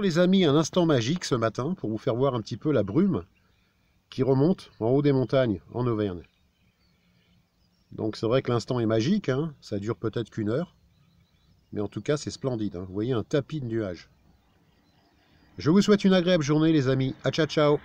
les amis, un instant magique ce matin pour vous faire voir un petit peu la brume qui remonte en haut des montagnes en Auvergne. Donc c'est vrai que l'instant est magique, hein. ça dure peut-être qu'une heure, mais en tout cas c'est splendide, hein. vous voyez un tapis de nuages. Je vous souhaite une agréable journée les amis, à ciao ciao